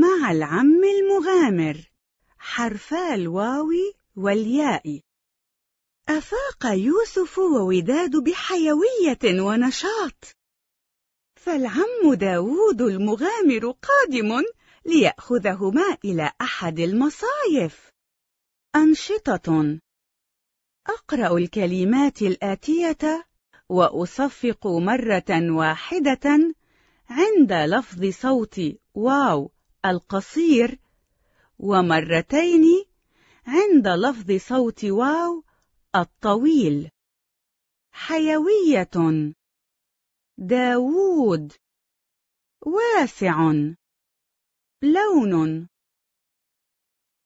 مع العم المغامر حرفا الواو والياء أفاق يوسف ووداد بحيوية ونشاط فالعم داوود المغامر قادم ليأخذهما إلى أحد المصايف أنشطة أقرأ الكلمات الآتية وأصفق مرة واحدة عند لفظ صوت واو القصير ومرتين عند لفظ صوت واو الطويل حيوية داوود واسع لون